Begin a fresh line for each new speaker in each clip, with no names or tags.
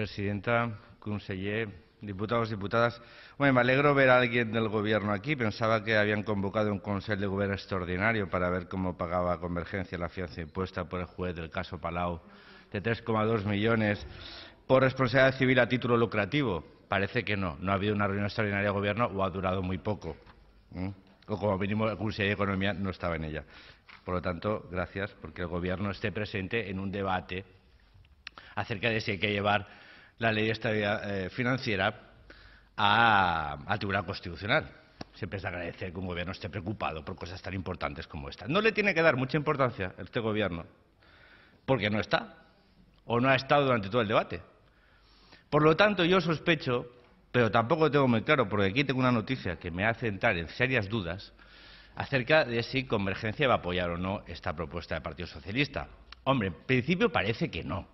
Presidenta, conseller, diputados, diputadas. Bueno, me alegro ver a alguien del Gobierno aquí. Pensaba que habían convocado un Consejo de Gobierno extraordinario para ver cómo pagaba Convergencia la fianza impuesta por el juez del caso Palau de 3,2 millones por responsabilidad civil a título lucrativo. Parece que no. No ha habido una reunión extraordinaria de Gobierno o ha durado muy poco. O como mínimo el Consejo de Economía no estaba en ella. Por lo tanto, gracias porque el Gobierno esté presente en un debate acerca de si hay que llevar la ley de estabilidad eh, financiera al Tribunal Constitucional. Siempre es agradece agradecer que un gobierno esté preocupado por cosas tan importantes como esta. No le tiene que dar mucha importancia a este gobierno porque no está o no ha estado durante todo el debate. Por lo tanto, yo sospecho, pero tampoco tengo muy claro, porque aquí tengo una noticia que me hace entrar en serias dudas acerca de si Convergencia va a apoyar o no esta propuesta del Partido Socialista. Hombre, en principio parece que no,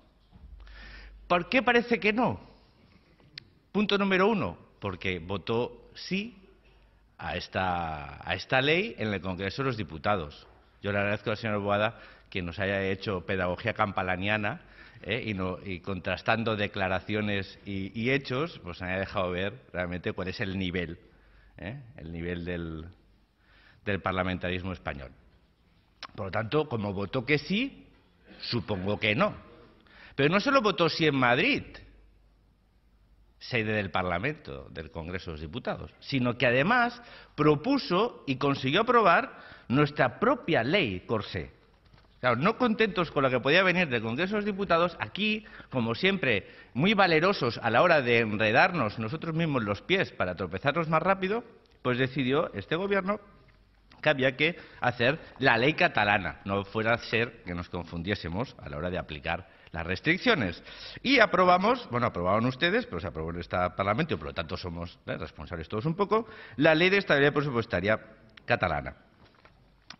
¿Por qué parece que no? Punto número uno, porque votó sí a esta, ley en el Congreso de los Diputados. Yo le agradezco al señor Boada que nos haya hecho pedagogía campalaniana ¿eh? y, contrastando declaraciones y, hechos, pues haya dejado ver realmente cuál es el nivel, ¿eh? el nivel del, del parlamentarismo español. Por lo tanto, como votó que sí, supongo que no. Pero no solo votó sí en Madrid, sede del Parlamento, del Congreso de los Diputados, sino que además propuso y consiguió aprobar nuestra propia ley Corsé. no contentos con la que podía venir del Congreso de los Diputados, aquí, como siempre, muy valerosos a la hora de enredarnos nosotros mismos los pies para tropezarnos más rápido, pues decidió este Gobierno que había que hacer la ley catalana, no fuera a ser que nos confundiésemos a la hora de aplicar las restricciones. Y aprobamos, bueno, aprobaban ustedes, pero se aprobó en este Parlamento, y por lo tanto somos eh, responsables todos un poco, la Ley de Estabilidad Presupuestaria catalana.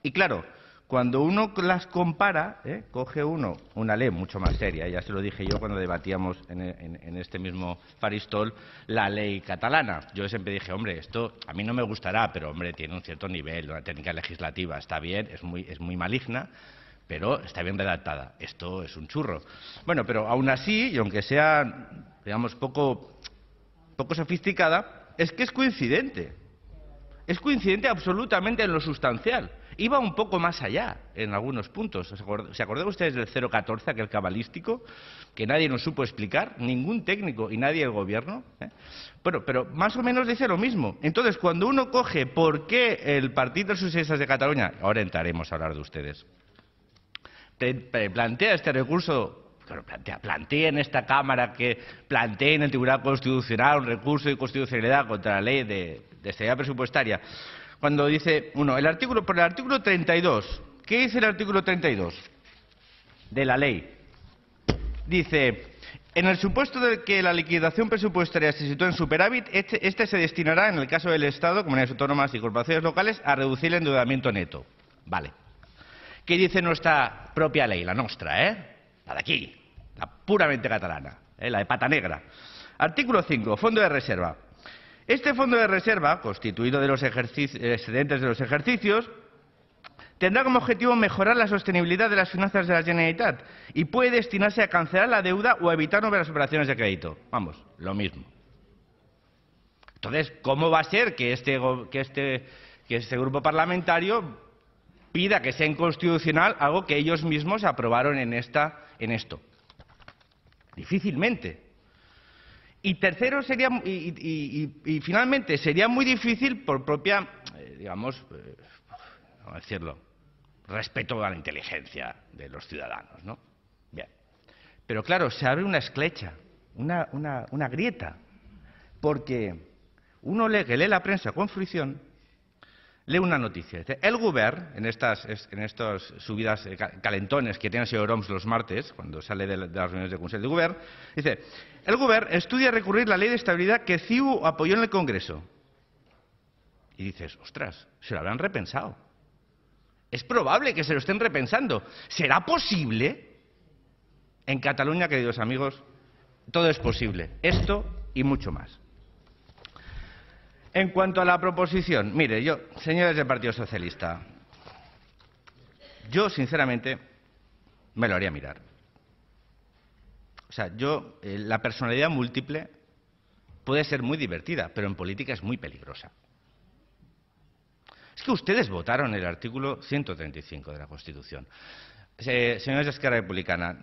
Y claro, cuando uno las compara, eh, coge uno una ley mucho más seria, ya se lo dije yo cuando debatíamos en, este mismo Faristol la ley catalana. Yo siempre dije, hombre, esto a mí no me gustará, pero hombre, tiene un cierto nivel, una técnica legislativa, está bien, es muy, es muy maligna, pero está bien redactada. Esto es un churro. Bueno, pero aún así, y aunque sea, digamos, poco, poco sofisticada, es que es coincidente. Es coincidente absolutamente en lo sustancial. Iba un poco más allá en algunos puntos. ¿Se acuerdan ustedes del 014, aquel cabalístico, que nadie nos supo explicar, ningún técnico y nadie el gobierno? ¿eh? Bueno, pero más o menos dice lo mismo. Entonces, cuando uno coge por qué el Partido de de Cataluña, ahora entraremos a hablar de ustedes, plantea este recurso plantea, en esta Cámara que plantea en el Tribunal Constitucional un recurso de constitucionalidad contra la ley de, de presupuestaria. Cuando dice, uno, el artículo, por el artículo 32, ¿qué dice el artículo 32 de la ley? Dice, en el supuesto de que la liquidación presupuestaria se sitúe en superávit, este, este se destinará, en el caso del Estado, comunidades autónomas y corporaciones locales, a reducir el endeudamiento neto. Vale. ¿Qué dice nuestra propia ley, la nuestra, eh? La de aquí, la puramente catalana, ¿eh? la de pata negra. Artículo 5, Fondo de Reserva. Este Fondo de Reserva, constituido de los excedentes de los ejercicios, tendrá como objetivo mejorar la sostenibilidad de las finanzas de la Generalitat y puede destinarse a cancelar la deuda o a evitar nuevas operaciones de crédito. Vamos, lo mismo. Entonces, ¿cómo va a ser que este, que este, que este grupo parlamentario pida que sea inconstitucional algo que ellos mismos aprobaron en, esta, en esto. Difícilmente. Y tercero sería, y, finalmente, sería muy difícil por propia, eh, digamos, eh, decirlo, respeto a la inteligencia de los ciudadanos, ¿no? Bien. Pero claro, se abre una esclecha, una, una, grieta, porque uno lee, que lee la prensa con fricción... Lee una noticia. El Govern, en estas, subidas eh, calentones que tiene el señor Oms los martes, cuando sale de, las reuniones del Consejo de Govern, dice, el Govern estudia recurrir la ley de estabilidad que CIU apoyó en el Congreso. Y dices, ostras, se lo habrán repensado. Es probable que se lo estén repensando. ¿Será posible? En Cataluña, queridos amigos, todo es posible. Esto y mucho más. En cuanto a la proposición, mire, yo, señores del Partido Socialista, yo sinceramente me lo haría mirar. O sea, yo, eh, la personalidad múltiple puede ser muy divertida, pero en política es muy peligrosa. Es que ustedes votaron el artículo 135 de la Constitución. señores de Esquerra Republicana,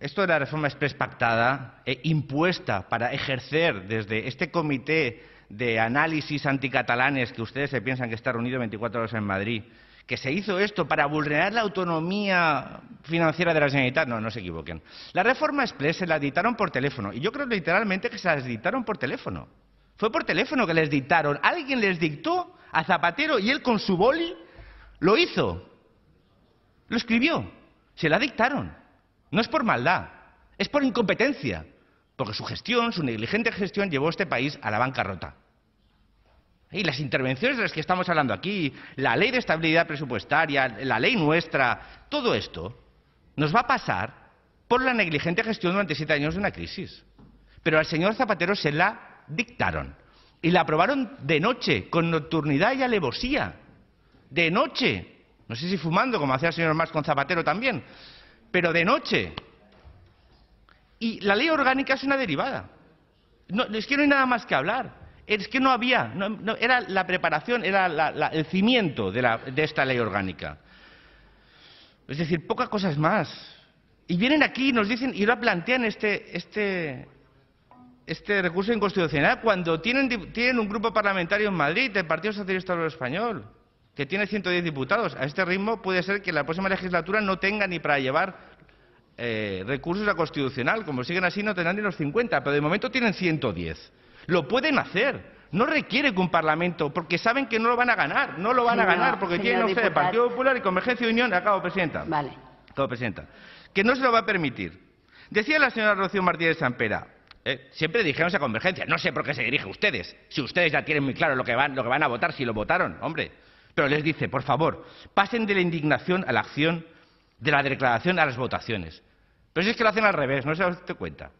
esto de la reforma es pactada, e impuesta para ejercer desde este comité de análisis anticatalanes que ustedes se piensan que está reunido 24 horas en Madrid, que se hizo esto para vulnerar la autonomía financiera de la Generalitat. No, no se equivoquen. La reforma express se la dictaron por teléfono. Y yo creo literalmente que se las dictaron por teléfono. Fue por teléfono que les dictaron. Alguien les dictó a Zapatero y él con su boli lo hizo. Lo escribió. Se la dictaron. No es por maldad, es por incompetencia. Porque su gestión, su negligente gestión, llevó a este país a la bancarrota. Y las intervenciones de las que estamos hablando aquí, la ley de estabilidad presupuestaria, la ley nuestra, todo esto nos va a pasar por la negligente gestión durante siete años de una crisis. Pero al señor Zapatero se la dictaron y la aprobaron de noche, con nocturnidad y alevosía. De noche. No sé si fumando, como hacía el señor Más con Zapatero también, pero de noche. Y la ley orgánica es una derivada. es que no hay nada más que hablar. Es que no había, era la preparación, era el cimiento de, esta ley orgánica. Es decir, pocas cosas más. Y vienen aquí y nos dicen, y ahora plantean este, este, este recurso inconstitucional cuando tienen, tienen un grupo parlamentario en Madrid el Partido Socialista Obrero Español, que tiene 110 diputados. A este ritmo puede ser que la próxima legislatura no tenga ni para llevar eh, recursos a constitucional. Como siguen así, no tendrán ni los 50, pero de momento tienen 110. Lo pueden hacer. No requiere que un Parlamento, porque saben que no lo van a ganar, no lo van a ganar, porque tienen ustedes Partido Popular y Convergencia y Unión. Acabo, Presidenta. Vale. Acabo, Presidenta. Que no se lo va a permitir. Decía la señora Rocío Martínez Sampera, eh, siempre dijeron a convergencia. No sé por qué se dirige a ustedes, si ustedes ya tienen muy claro lo que, van, lo que van a votar, si lo votaron, hombre. Pero les dice, por favor, pasen de la indignación a la acción, de la declaración a las votaciones. Pero es que lo hacen al revés, no se dan cuenta.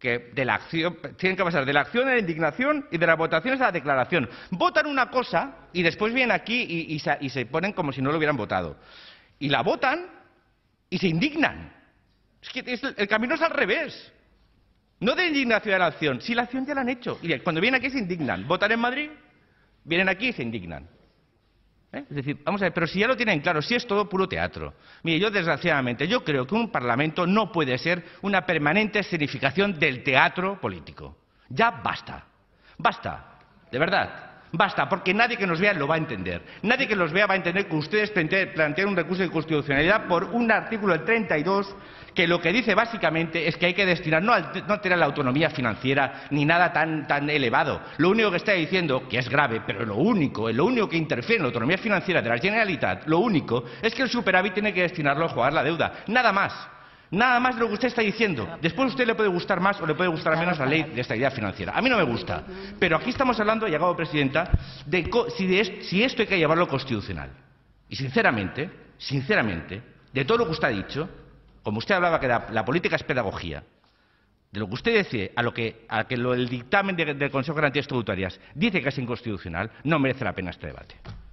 Que de la acción, tienen que pasar de la acción a la indignación y de las votaciones a la declaración. Votan una cosa y después vienen aquí y, se, ponen como si no lo hubieran votado. Y la votan y se indignan. Es que el camino es al revés. No de indignación a la acción, si la acción ya la han hecho. Y cuando vienen aquí se indignan. Votan en Madrid, vienen aquí y se indignan. ¿Eh? Es decir, vamos a ver, pero si ya lo tienen claro, si es todo puro teatro. Mire, yo desgraciadamente, yo creo que un Parlamento no puede ser una permanente escenificación del teatro político. Ya basta, basta, de verdad. Basta, porque nadie que nos vea lo va a entender. Nadie que los vea va a entender que ustedes plantean un recurso de constitucionalidad por un artículo del 32 que lo que dice básicamente es que hay que destinar, no, tener la autonomía financiera ni nada tan, tan elevado. Lo único que está diciendo, que es grave, pero lo único, lo único que interfiere en la autonomía financiera de la Generalitat, lo único es que el superávit tiene que destinarlo a jugar la deuda. Nada más. Nada más de lo que usted está diciendo. Después usted le puede gustar más o le puede gustar menos la ley de esta idea financiera. A mí no me gusta. Pero aquí estamos hablando, y acabo, Presidenta, de si, si esto hay que llevarlo constitucional. Y sinceramente, sinceramente, de todo lo que usted ha dicho, como usted hablaba que la, política es pedagogía, de lo que usted dice a lo que, el dictamen del Consejo de Garantías Tributarias dice que es inconstitucional, no merece la pena este debate.